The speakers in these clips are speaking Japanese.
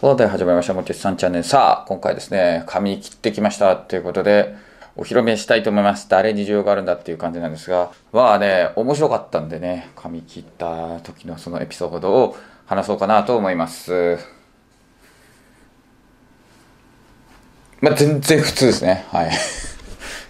とい始まりました。もちさんチャンネル。さあ、今回ですね、髪切ってきましたということで、お披露目したいと思います。誰に需要があるんだっていう感じなんですが、まあね、面白かったんでね、髪切った時のそのエピソードを話そうかなと思います。まあ全然普通ですね。はい。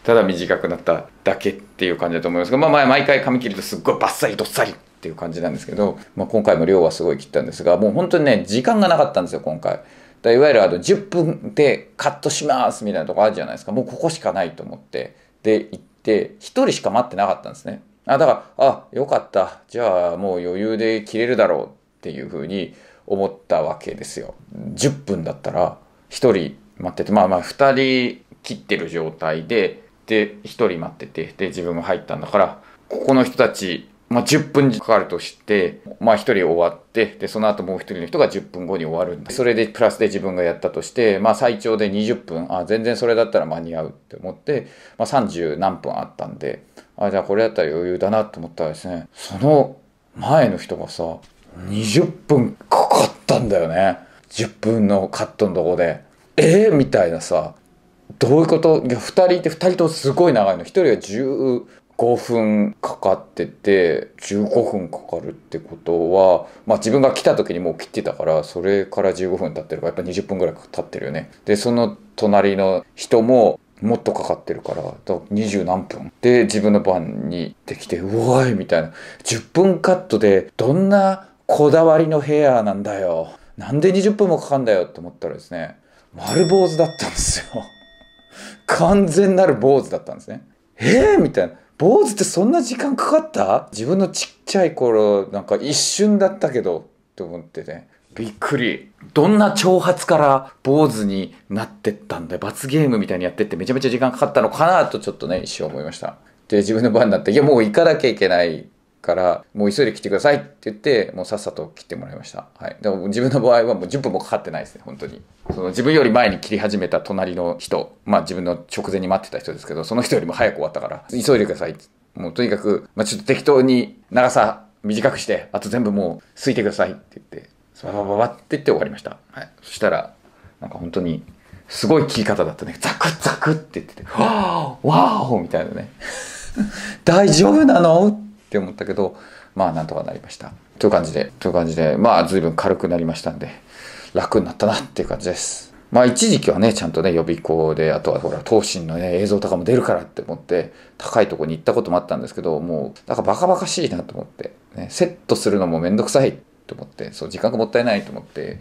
ただ短くなっただけっていう感じだと思いますが、まあ毎回髪切るとすっごいバッサリどっさり。っていう感じなんですけど、まあ、今回も量はすごい切ったんですが、もう本当にね、時間がなかったんですよ、今回。だいわゆるあの10分でカットしますみたいなとこあるじゃないですか。もうここしかないと思って。で、行って、1人しか待ってなかったんですね。あ、だから、あ、よかった。じゃあもう余裕で切れるだろうっていうふうに思ったわけですよ。10分だったら1人待ってて、まあまあ2人切ってる状態で、で、1人待ってて、で、自分も入ったんだから、ここの人たちまあ、10分かかるとして、まあ、1人終わって、で、その後もう1人の人が10分後に終わるんで、それでプラスで自分がやったとして、まあ、最長で20分、あ、全然それだったら間に合うって思って、まあ、30何分あったんで、あ、じゃあこれだったら余裕だなと思ったらですね、その前の人がさ、20分かかったんだよね。10分のカットのとこで。えー、みたいなさ、どういうこといや、2人いて、2人とすごい長いの。1人は10、5分かかってて15分かかるってことはまあ自分が来た時にもう切ってたからそれから15分経ってるからやっぱ20分ぐらい経ってるよねでその隣の人ももっとかかってるから二十何分で自分の番にできてうわいみたいな10分カットでどんなこだわりのヘアなんだよなんで20分もかかんだよって思ったらですね丸坊主だったんですよ完全なる坊主だったんですねえー、みたいな坊主ってそんな時間かかった自分のちっちゃい頃なんか一瞬だったけどって思ってねびっくりどんな挑発から坊主になってったんで罰ゲームみたいにやってってめちゃめちゃ時間かかったのかなとちょっとね一瞬思いましたで自分の番になっていやもう行かなきゃいけないから、もう急いで来てくださいって言って、もうさっさと切ってもらいました。はい。でも自分の場合はもう10分もかかってないですね、本当に。その自分より前に切り始めた隣の人、まあ自分の直前に待ってた人ですけど、その人よりも早く終わったから、急いでくださいって。もうとにかく、まあちょっと適当に長さ短くして、あと全部もうすいてくださいって言って、ババババって言って終わりました。はい。そしたら、なんか本当に、すごい切り方だったね。ザクザクって言ってて、わーわーみたいなね。大丈夫なのって思ったけど、まあなんとかなりました。という感じで、という感じで、まあ随分軽くなりましたんで、楽になったなっていう感じです。まあ一時期はね、ちゃんとね、予備校で、あとはほら、東進のね、映像とかも出るからって思って、高いとこに行ったこともあったんですけど、もう、なんかバカバカしいなと思って、ね、セットするのもめんどくさいと思って、そう、時間がもったいないと思って、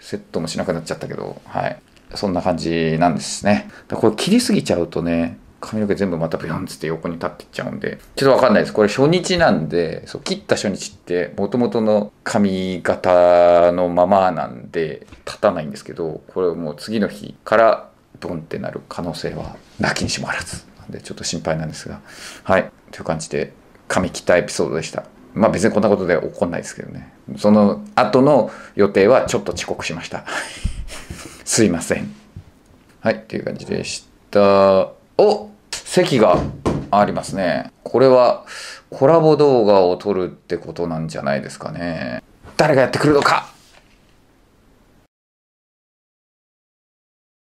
セットもしなくなっちゃったけど、はい。そんな感じなんですね。これ切りすぎちゃうとね、髪の毛全部またビヨンつって横に立ってっちゃうんでちょっとわかんないですこれ初日なんでそう切った初日ってもともとの髪型のままなんで立たないんですけどこれもう次の日からドンってなる可能性はなきにしもあらずなんでちょっと心配なんですがはいという感じで髪切ったエピソードでした。まあ別にこんなことで怒んないですけどね。その後の予定はちょっと遅刻しました。すいません。はい、という感じでした。お席がありますね。これはコラボ動画を撮るってことなんじゃないですかね。誰がやってくるのか